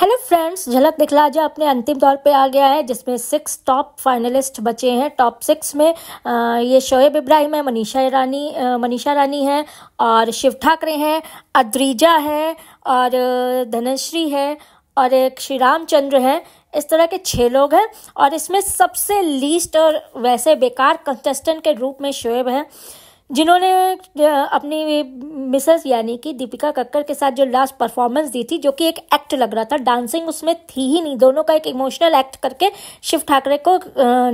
hello friends झलक दिखला जा अपने अंतिम दौर पे आ गया है जिसमें सिक्स टॉप फाइनलिस्ट बचे हैं टॉप सिक्स में ये शोएब इब्राहिम है मनीषा रानी मनीषा रानी है और शिव ठाकरे हैं अद्रीजा है और धनश्री है और एक श्री रामचंद्र है इस तरह के छः लोग हैं और इसमें सबसे लीस्ट और वैसे बेकार कंटेस्टेंट के रूप में शोएब हैं जिन्होंने अपनी मिसेस यानी कि दीपिका कक्कर के साथ जो लास्ट परफॉर्मेंस दी थी जो कि एक एक्ट लग रहा था डांसिंग उसमें थी ही नहीं दोनों का एक इमोशनल एक्ट करके शिव ठाकरे को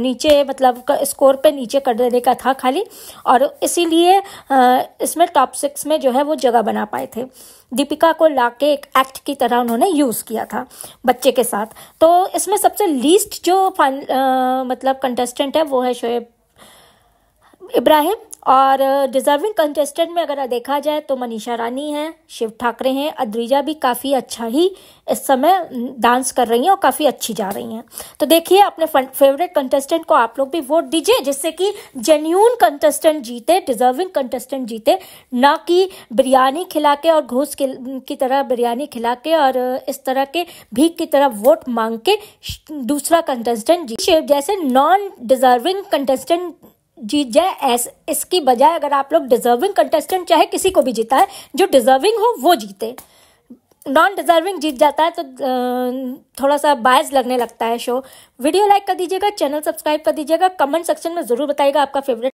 नीचे मतलब स्कोर पे नीचे कर देने का था खाली और इसीलिए इसमें टॉप सिक्स में जो है वो जगह बना पाए थे दीपिका को लाके एक एक्ट की तरह उन्होंने यूज़ किया था बच्चे के साथ तो इसमें सबसे लीस्ट जो फाइन मतलब कंटेस्टेंट है वो है शोएब इब्राहिम और डिजर्विंग कंटेस्टेंट में अगर देखा जाए तो मनीषा रानी हैं शिव ठाकरे हैं अद्रिजा भी काफ़ी अच्छा ही इस समय डांस कर रही हैं और काफ़ी अच्छी जा रही हैं तो देखिए अपने फेवरेट कंटेस्टेंट को आप लोग भी वोट दीजिए जिससे कि जेन्यून कंटेस्टेंट जीते डिजर्विंग कंटेस्टेंट जीते ना कि बिरयानी खिला के और घूस की तरह बिरयानी खिला के और इस तरह के भीख की तरह वोट मांग के दूसरा कंटेस्टेंट जी जैसे नॉन डिजर्विंग कंटेस्टेंट जीत जाए ऐस इसकी बजाय अगर आप लोग डिजर्विंग कंटेस्टेंट चाहे किसी को भी जीता है जो डिजर्विंग हो वो जीते नॉन डिजर्विंग जीत जाता है तो थोड़ा सा बायस लगने लगता है शो वीडियो लाइक कर दीजिएगा चैनल सब्सक्राइब कर दीजिएगा कमेंट सेक्शन में ज़रूर बताइएगा आपका फेवरेट